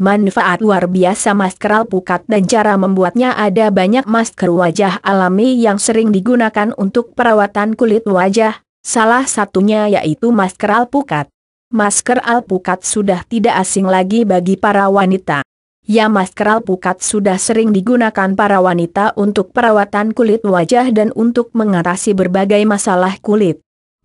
Manfaat luar biasa masker alpukat dan cara membuatnya ada banyak masker wajah alami yang sering digunakan untuk perawatan kulit wajah, salah satunya yaitu masker alpukat. Masker alpukat sudah tidak asing lagi bagi para wanita. Ya masker alpukat sudah sering digunakan para wanita untuk perawatan kulit wajah dan untuk mengatasi berbagai masalah kulit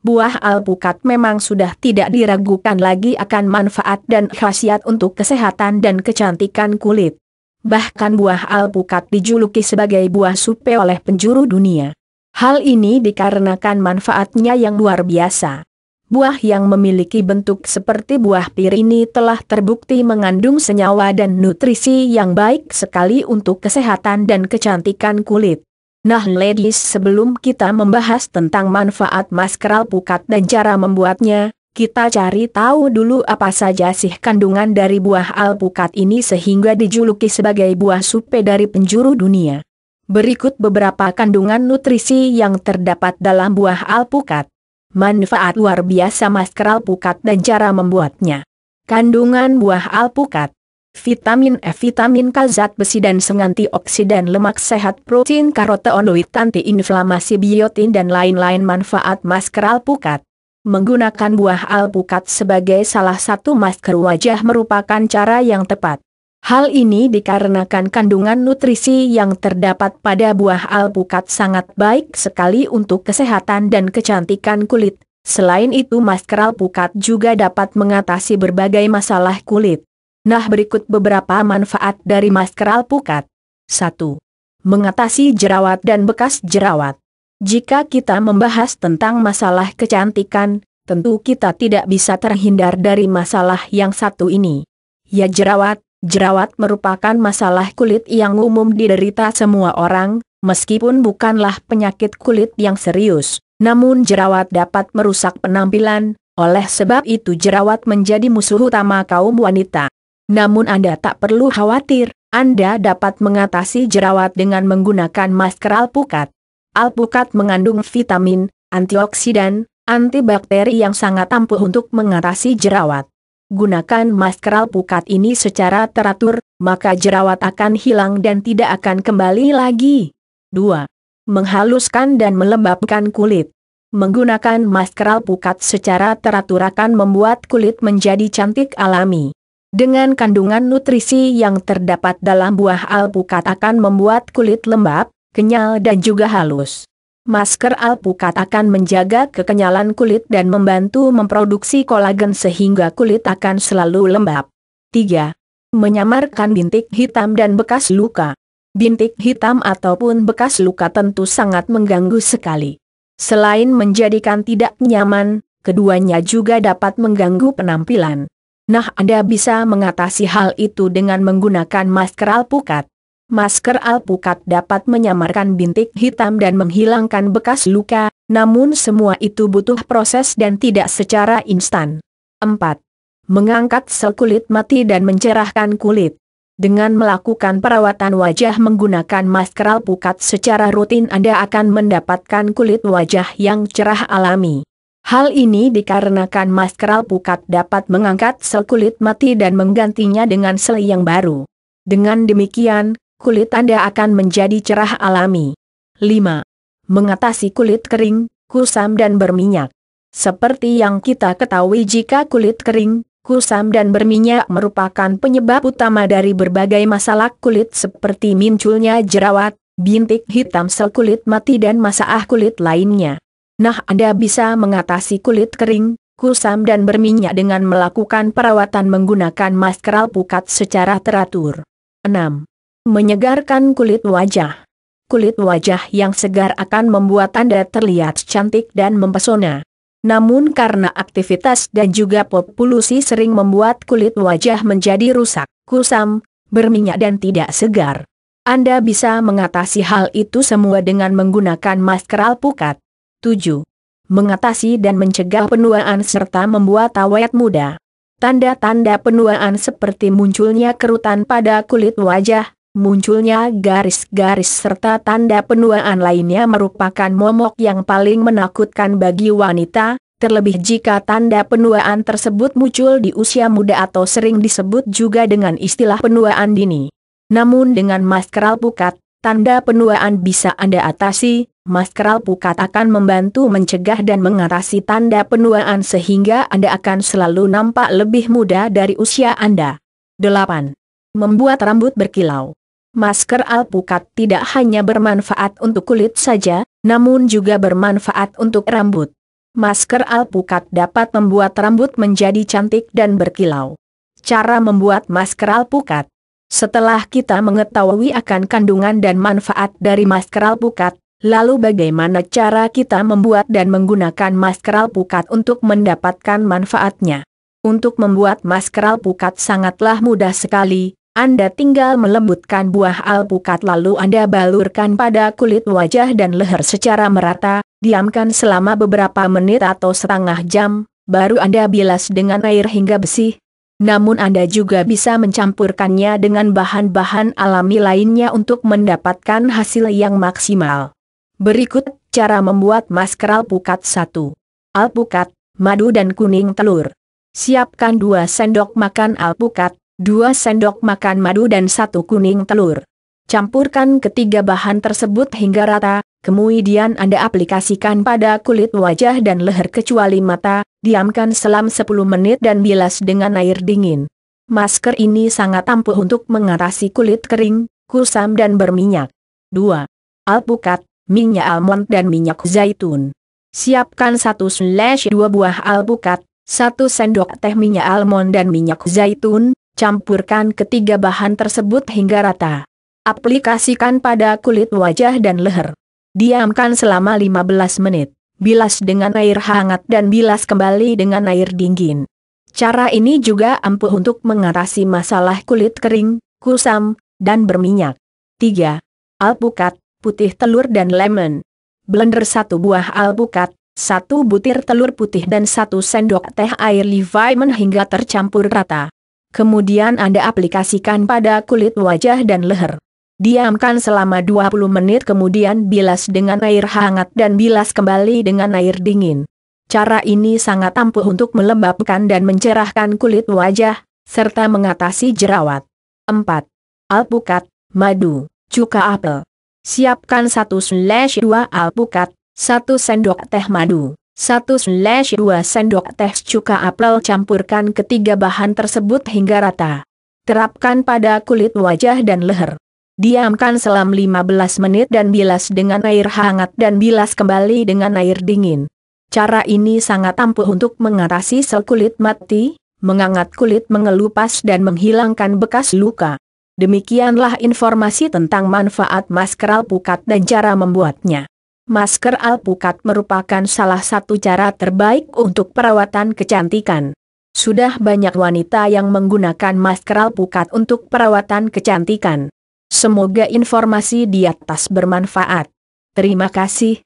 buah alpukat memang sudah tidak diragukan lagi akan manfaat dan khasiat untuk kesehatan dan kecantikan kulit. Bahkan buah alpukat dijuluki sebagai buah supe oleh penjuru dunia. Hal ini dikarenakan manfaatnya yang luar biasa. Buah yang memiliki bentuk seperti buah pir ini telah terbukti mengandung senyawa dan nutrisi yang baik sekali untuk kesehatan dan kecantikan kulit. Nah ladies sebelum kita membahas tentang manfaat masker alpukat dan cara membuatnya, kita cari tahu dulu apa saja sih kandungan dari buah alpukat ini sehingga dijuluki sebagai buah supe dari penjuru dunia. Berikut beberapa kandungan nutrisi yang terdapat dalam buah alpukat. Manfaat luar biasa masker alpukat dan cara membuatnya. Kandungan buah alpukat vitamin E, vitamin K, zat besi dan senganti oksidan, lemak sehat, protein, karotenoid, inflamasi biotin dan lain-lain manfaat masker alpukat. Menggunakan buah alpukat sebagai salah satu masker wajah merupakan cara yang tepat. Hal ini dikarenakan kandungan nutrisi yang terdapat pada buah alpukat sangat baik sekali untuk kesehatan dan kecantikan kulit. Selain itu masker alpukat juga dapat mengatasi berbagai masalah kulit. Nah berikut beberapa manfaat dari masker alpukat. 1. Mengatasi jerawat dan bekas jerawat. Jika kita membahas tentang masalah kecantikan, tentu kita tidak bisa terhindar dari masalah yang satu ini. Ya jerawat, jerawat merupakan masalah kulit yang umum diderita semua orang, meskipun bukanlah penyakit kulit yang serius. Namun jerawat dapat merusak penampilan, oleh sebab itu jerawat menjadi musuh utama kaum wanita. Namun Anda tak perlu khawatir, Anda dapat mengatasi jerawat dengan menggunakan masker alpukat. Alpukat mengandung vitamin, antioksidan, antibakteri yang sangat ampuh untuk mengatasi jerawat. Gunakan masker alpukat ini secara teratur, maka jerawat akan hilang dan tidak akan kembali lagi. 2. Menghaluskan dan melembabkan kulit. Menggunakan masker alpukat secara teratur akan membuat kulit menjadi cantik alami. Dengan kandungan nutrisi yang terdapat dalam buah alpukat akan membuat kulit lembab, kenyal dan juga halus. Masker alpukat akan menjaga kekenyalan kulit dan membantu memproduksi kolagen sehingga kulit akan selalu lembab. 3. Menyamarkan bintik hitam dan bekas luka. Bintik hitam ataupun bekas luka tentu sangat mengganggu sekali. Selain menjadikan tidak nyaman, keduanya juga dapat mengganggu penampilan. Nah Anda bisa mengatasi hal itu dengan menggunakan masker alpukat. Masker alpukat dapat menyamarkan bintik hitam dan menghilangkan bekas luka, namun semua itu butuh proses dan tidak secara instan. 4. Mengangkat sel kulit mati dan mencerahkan kulit. Dengan melakukan perawatan wajah menggunakan masker alpukat secara rutin Anda akan mendapatkan kulit wajah yang cerah alami. Hal ini dikarenakan masker alpukat dapat mengangkat sel kulit mati dan menggantinya dengan sel yang baru. Dengan demikian, kulit Anda akan menjadi cerah alami. 5. Mengatasi kulit kering, kusam dan berminyak. Seperti yang kita ketahui jika kulit kering, kusam dan berminyak merupakan penyebab utama dari berbagai masalah kulit seperti munculnya jerawat, bintik hitam sel kulit mati dan masalah kulit lainnya. Nah Anda bisa mengatasi kulit kering, kusam dan berminyak dengan melakukan perawatan menggunakan masker alpukat secara teratur. 6. Menyegarkan kulit wajah Kulit wajah yang segar akan membuat Anda terlihat cantik dan mempesona. Namun karena aktivitas dan juga polusi sering membuat kulit wajah menjadi rusak, kusam, berminyak dan tidak segar. Anda bisa mengatasi hal itu semua dengan menggunakan masker alpukat. 7. Mengatasi dan mencegah penuaan serta membuat awet muda. Tanda-tanda penuaan seperti munculnya kerutan pada kulit wajah, munculnya garis-garis serta tanda penuaan lainnya merupakan momok yang paling menakutkan bagi wanita, terlebih jika tanda penuaan tersebut muncul di usia muda atau sering disebut juga dengan istilah penuaan dini. Namun dengan masker alpukat, Tanda penuaan bisa Anda atasi, Masker Alpukat akan membantu mencegah dan mengatasi tanda penuaan sehingga Anda akan selalu nampak lebih muda dari usia Anda. 8. Membuat rambut berkilau. Masker alpukat tidak hanya bermanfaat untuk kulit saja, namun juga bermanfaat untuk rambut. Masker alpukat dapat membuat rambut menjadi cantik dan berkilau. Cara membuat masker alpukat setelah kita mengetahui akan kandungan dan manfaat dari masker alpukat, lalu bagaimana cara kita membuat dan menggunakan masker alpukat untuk mendapatkan manfaatnya? Untuk membuat masker alpukat sangatlah mudah sekali, Anda tinggal melembutkan buah alpukat lalu Anda balurkan pada kulit wajah dan leher secara merata, diamkan selama beberapa menit atau setengah jam, baru Anda bilas dengan air hingga bersih, namun Anda juga bisa mencampurkannya dengan bahan-bahan alami lainnya untuk mendapatkan hasil yang maksimal. Berikut cara membuat masker alpukat 1. Alpukat, madu dan kuning telur. Siapkan 2 sendok makan alpukat, 2 sendok makan madu dan 1 kuning telur. Campurkan ketiga bahan tersebut hingga rata, Kemudian Anda aplikasikan pada kulit wajah dan leher kecuali mata, diamkan selam 10 menit dan bilas dengan air dingin. Masker ini sangat ampuh untuk mengatasi kulit kering, kusam dan berminyak. 2. Alpukat, minyak almond dan minyak zaitun. Siapkan 1-2 buah alpukat, 1 sendok teh minyak almond dan minyak zaitun, campurkan ketiga bahan tersebut hingga rata. Aplikasikan pada kulit wajah dan leher. Diamkan selama 15 menit. Bilas dengan air hangat dan bilas kembali dengan air dingin. Cara ini juga ampuh untuk mengatasi masalah kulit kering, kusam, dan berminyak. 3. Alpukat, putih telur dan lemon. Blender satu buah alpukat, satu butir telur putih dan satu sendok teh air levain hingga tercampur rata. Kemudian Anda aplikasikan pada kulit wajah dan leher. Diamkan selama 20 menit kemudian bilas dengan air hangat dan bilas kembali dengan air dingin. Cara ini sangat ampuh untuk melembabkan dan mencerahkan kulit wajah, serta mengatasi jerawat. 4. Alpukat, madu, cuka apel. Siapkan 1-2 alpukat, 1 sendok teh madu, 1-2 sendok teh cuka apel campurkan ketiga bahan tersebut hingga rata. Terapkan pada kulit wajah dan leher. Diamkan selama 15 menit dan bilas dengan air hangat dan bilas kembali dengan air dingin. Cara ini sangat ampuh untuk mengatasi sel kulit mati, mengangkat kulit mengelupas dan menghilangkan bekas luka. Demikianlah informasi tentang manfaat masker alpukat dan cara membuatnya. Masker alpukat merupakan salah satu cara terbaik untuk perawatan kecantikan. Sudah banyak wanita yang menggunakan masker alpukat untuk perawatan kecantikan. Semoga informasi di atas bermanfaat. Terima kasih,